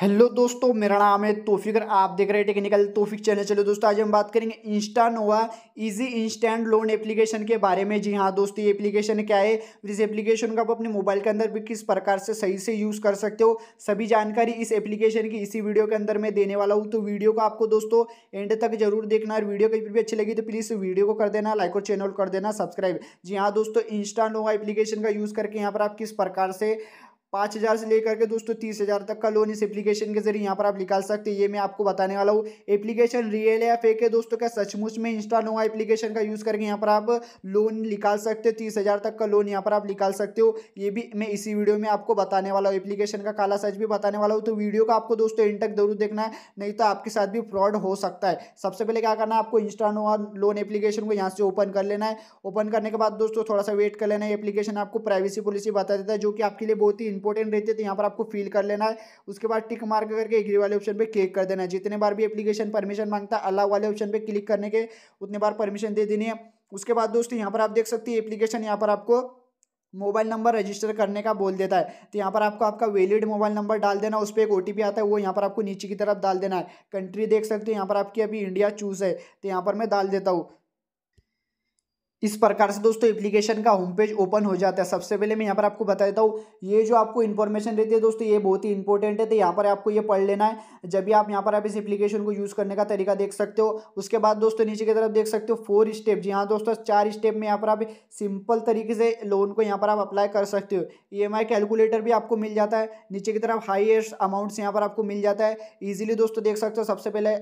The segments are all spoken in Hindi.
हेलो दोस्तों मेरा नाम है तोफिकर आप देख रहे हैं टेक्निकल तोफिक चैनल चलो दोस्तों आज हम बात करेंगे Insta Nova easy instant loan application के बारे में जी हाँ दोस्तों ये एप्लीकेशन क्या है इस एप्लीकेशन को आप अपने मोबाइल के अंदर भी किस प्रकार से सही से यूज़ कर सकते हो सभी जानकारी इस एप्लीकेशन की इसी वीडियो के अंदर मैं देने वाला हूँ तो वीडियो को आपको दोस्तों एंड तक जरूर देखना और वीडियो कहीं भी अच्छी लगी तो प्लीज़ वीडियो को कर देना लाइक और चैनल कर देना सब्सक्राइब जी हाँ दोस्तों इंस्टा नोवा एप्लीकेशन का यूज़ करके यहाँ पर आप किस प्रकार से पाँच हज़ार से लेकर के दोस्तों तीस हज़ार तक का लोन इस एप्लीकेशन के जरिए यहाँ पर आप निकाल सकते हैं ये मैं आपको बताने वाला हूँ एप्लीकेशन रियल है या फेक है दोस्तों क्या सचमुच में इंस्टॉल हुआ एप्लीकेशन का यूज़ करके यहाँ पर आप लोन निकाल सकते हो तीस हज़ार तक का लोन यहाँ पर आप निकाल सकते हो ये भी मैं इसी वीडियो में आपको बताने वाला हूँ एप्लीकेशन का काला सच भी बताने वाला हूँ तो वीडियो का आपको दोस्तों इन तक जरूर देखना है नहीं तो आपके साथ भी फ्रॉड हो सकता है सबसे पहले क्या करना है आपको इंस्टा नोवा लोन एप्लीकेशन को यहाँ से ओपन कर लेना है ओपन करने के बाद दोस्तों थोड़ा सा वेट कर लेना है एप्लीकेशन आपको प्राइवेसी पॉलिसी बता देता है जो कि आपके लिए बहुत ही इंपॉर्टेंट रहते हैं तो यहाँ पर आपको फिल कर लेना है उसके बाद टिक मार्क करके एग्री वाले ऑप्शन पर क्लिक कर देना है जितने बार भी एप्लीकेशन परमिशन मांगता है अलाव वाले ऑप्शन पर क्लिक करने के उतने बार परमिशन दे देनी है उसके बाद दोस्तों यहाँ पर आप देख सकते हैं एप्लीकेशन यहाँ पर आपको मोबाइल नंबर रजिस्टर करने का बोल देता है तो यहाँ पर आपको आपका वैलिड मोबाइल नंबर डाल देना उस पर एक ओ आता है वो यहाँ पर आपको नीचे की तरफ डाल देना है कंट्री देख सकते हो यहाँ पर आपकी अभी इंडिया चूज़ है तो यहाँ पर मैं डाल देता हूँ इस प्रकार से दोस्तों एप्लीकेशन का होम पेज ओपन हो जाता है सबसे पहले मैं यहाँ पर आपको बता देता हूँ ये जो आपको इन्फॉर्मेशन रहती है दोस्तों ये बहुत ही इंपॉर्टेंट है तो यहाँ पर आपको ये पढ़ लेना है जब भी आप यहाँ पर आप इस एप्लीकेशन को यूज़ करने का तरीका देख सकते हो उसके बाद दोस्तों नीचे की तरफ देख सकते हो फोर स्टेप जी हाँ दोस्तों चार स्टेप में यहाँ पर आप सिंपल तरीके से लोन को यहाँ पर आप अप्लाई कर सकते हो ई e कैलकुलेटर भी आपको मिल जाता है नीचे की तरफ हाइएस्ट अमाउंट्स यहाँ पर आपको मिल जाता है ईजिली दोस्तों देख सकते हो सबसे पहले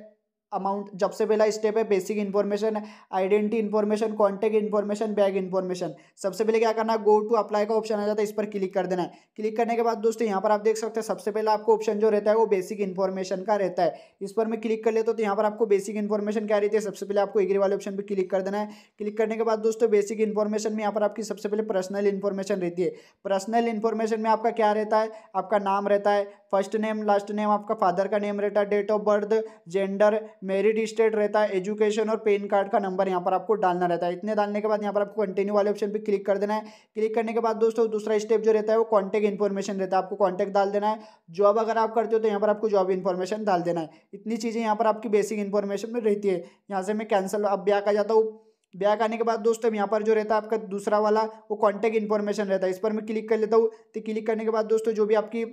अमाउंट जब से पहला स्टेप है basic information identity information contact information bank information सबसे पहले क्या करना है गो टू अप्लाई का ऑप्शन आ जाता है इस पर क्लिक कर देना है क्लिक करने के बाद दोस्तों यहाँ पर आप देख सकते हैं सबसे पहले आपको ऑप्शन जो रहता है वो बेसिक इन्फॉर्मेशन का रहता है इस पर मैं क्लिक कर लेता हूँ तो यहाँ पर आपको बेसिक इन्फॉर्मेशन क्या रहती है सबसे पहले आपको एग्री वाले ऑप्शन पर क्लिक कर देना है क्लिक करने के बाद दोस्तों बेसिक इन्फॉर्मेशन में यहाँ पर आपकी सबसे पहले पर्सनल इन्फॉर्मेशन रहती है पर्सनल इन्फॉर्मेशन में आपका क्या रहता है आपका नाम रहता है फर्स्ट नेम लास्ट नेम आपका फादर का नेम रहता है date of birth gender marital status रहता है एजुकेशन और पेन कार्ड का नंबर यहाँ पर आपको डालना रहता है इतने डालने के बाद यहाँ पर आपको कंटिन्यू वाले ऑप्शन पर क्लिक कर देना है क्लिक करने के बाद दोस्तों दूसरा स्टेप जो रहता है वो कॉन्टैक्ट इन्फॉर्मेशन रहता है आपको कॉन्टैक्ट डाल देना है जॉब अगर आप करते हो तो यहाँ पर आपको जॉब इन्फॉर्मेशन डाल देना है इतनी चीज़ें यहाँ पर आपकी बेसिक इन्फॉर्मेशन में रहती है यहाँ से मैं कैंसिल अब ब्याक आ जाता हूँ ब्याक आने के बाद दोस्तों यहाँ पर जो रहता है आपका दूसरा वाला वो कॉन्टैक्ट इन्फॉर्मेशन रहता है इस पर मैं क्लिक कर लेता हूँ तो क्लिक करने के बाद दोस्तों जो भी आपकी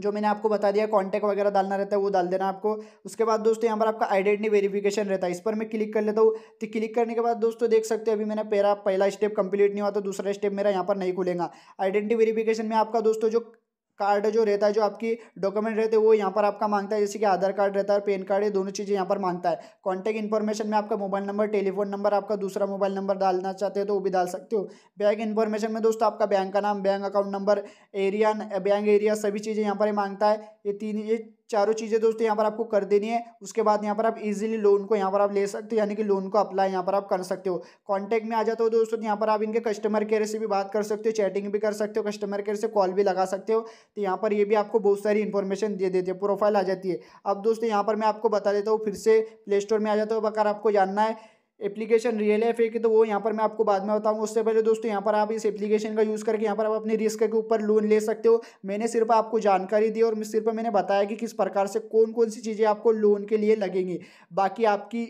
जो मैंने आपको बता दिया कॉन्टैक्ट वगैरह डालना रहता है वो डाल देना आपको उसके बाद दोस्तों यहाँ पर आपका आइडेंटिटी वेरिफिकेशन रहता है इस पर मैं क्लिक कर लेता हूँ तो क्लिक करने के बाद दोस्तों देख सकते हैं अभी मैंने पहला पहला स्टेप कंप्लीट नहीं हुआ तो दूसरा स्टेप मेरा यहाँ पर नहीं खुलेगा आइडेंटिटी वेरिफिकेशन में आपका दोस्तों जो कार्ड जो रहता है जो आपकी डॉक्यूमेंट रहते हैं वो यहाँ पर आपका मांगता है जैसे कि आधार कार्ड रहता है पेन कार्ड ये दोनों चीज़ें यहाँ पर मांगता है कॉन्टैक्ट इन्फॉर्मेशन में आपका मोबाइल नंबर टेलीफोन नंबर आपका दूसरा मोबाइल नंबर डालना चाहते हो तो वो भी डाल सकते हो बैंक इन्फॉर्मेशन में दोस्तों आपका बैंक का नाम bank account number area bank area सभी चीज़ें यहाँ पर मांगता है ये तीन ये चारों चीज़ें दोस्तों यहाँ पर आपको कर देनी है उसके बाद यहाँ पर आप इजीली लोन को यहाँ पर आप ले सकते हो यानी कि लोन को अप्लाई यहाँ पर आप कर सकते हो कॉन्टैक्ट में आ जाते हो दोस्तों तो यहाँ पर आप इनके कस्टमर केयर से भी बात कर सकते हो चैटिंग भी कर सकते हो कस्टमर केयर से कॉल भी लगा सकते हो तो यहाँ पर ये भी आपको बहुत सारी इन्फॉर्मेशन दे देती है प्रोफाइल आ जाती है अब दोस्तों यहाँ पर मैं आपको बता देता हूँ फिर से प्ले स्टोर में आ जाता हूँ अगर आपको जानना है एप्लीकेशन रियल है फेक है तो वो यहाँ पर मैं आपको बाद में बताऊँगा उससे पहले दोस्तों यहाँ पर आप इस एप्लीकेशन का यूज़ करके यहाँ पर आप अपने रिस्क के ऊपर लोन ले सकते हो मैंने सिर्फ आपको जानकारी दी और सिर्फ मैंने बताया कि किस प्रकार से कौन कौन सी चीज़ें आपको लोन के लिए लगेंगी बाकी आपकी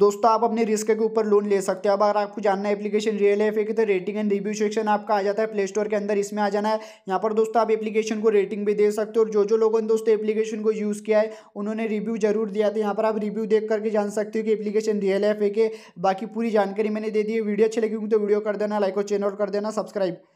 दोस्तों आप अपने रिस्क के ऊपर लोन ले सकते हो अब अगर आपको जानना है एप्लीकेशन रियल है फिर तो रेटिंग एंड रिव्यू सेक्शन आपका आ जाता है प्ले स्टोर के अंदर इसमें आ जाना है यहाँ पर दोस्तों आप एप्लीकेशन को रेटिंग भी दे सकते हो और जो जो लोगों ने दोस्तों एप्लीकेशन को यूज़ किया है उन्होंने रिव्यू जरूर दिया था तो यहाँ पर आप रिव्यू देख करके जान सकते हो कि एप्लीकेशन रियल है फेक बाकी पूरी जानकारी मैंने दे दी है वीडियो अच्छी लगी तो वीडियो कर देना लाइक और चैनल कर देना सब्सक्राइब